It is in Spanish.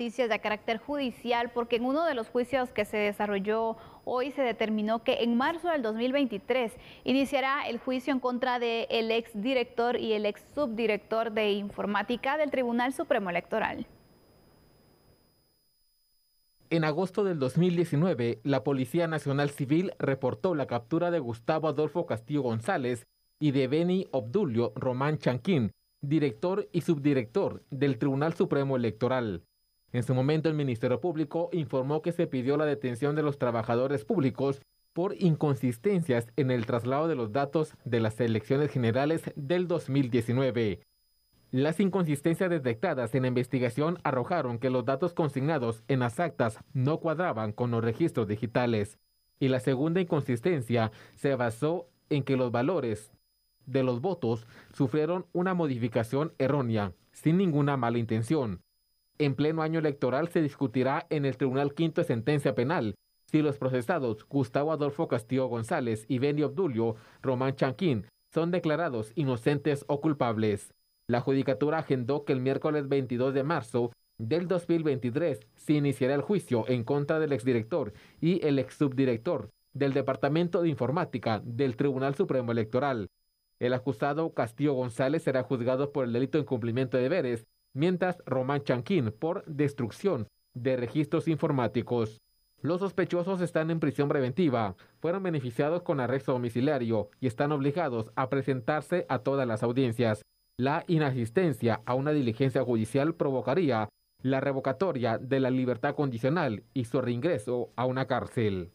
noticias de carácter judicial porque en uno de los juicios que se desarrolló hoy se determinó que en marzo del 2023 iniciará el juicio en contra del de ex director y el ex subdirector de informática del Tribunal Supremo Electoral. En agosto del 2019, la Policía Nacional Civil reportó la captura de Gustavo Adolfo Castillo González y de Beni Obdulio Román Chanquín, director y subdirector del Tribunal Supremo Electoral. En su momento, el Ministerio Público informó que se pidió la detención de los trabajadores públicos por inconsistencias en el traslado de los datos de las elecciones generales del 2019. Las inconsistencias detectadas en la investigación arrojaron que los datos consignados en las actas no cuadraban con los registros digitales. Y la segunda inconsistencia se basó en que los valores de los votos sufrieron una modificación errónea, sin ninguna mala intención en pleno año electoral se discutirá en el Tribunal Quinto Sentencia Penal si los procesados Gustavo Adolfo Castillo González y Benny Obdulio Román Chanquín son declarados inocentes o culpables. La Judicatura agendó que el miércoles 22 de marzo del 2023 se iniciará el juicio en contra del exdirector y el exsubdirector del Departamento de Informática del Tribunal Supremo Electoral. El acusado Castillo González será juzgado por el delito de incumplimiento de deberes mientras Román Chanquín por destrucción de registros informáticos. Los sospechosos están en prisión preventiva, fueron beneficiados con arresto domiciliario y están obligados a presentarse a todas las audiencias. La inasistencia a una diligencia judicial provocaría la revocatoria de la libertad condicional y su reingreso a una cárcel.